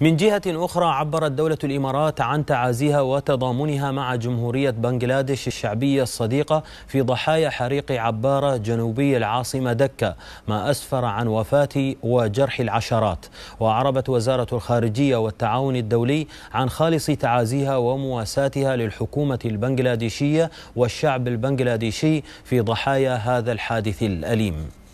من جهة أخرى عبرت دولة الإمارات عن تعازيها وتضامنها مع جمهورية بنغلاديش الشعبية الصديقة في ضحايا حريق عبارة جنوبي العاصمة دكة ما أسفر عن وفاة وجرح العشرات وأعربت وزارة الخارجية والتعاون الدولي عن خالص تعازيها ومواساتها للحكومة البنغلاديشية والشعب البنغلاديشي في ضحايا هذا الحادث الأليم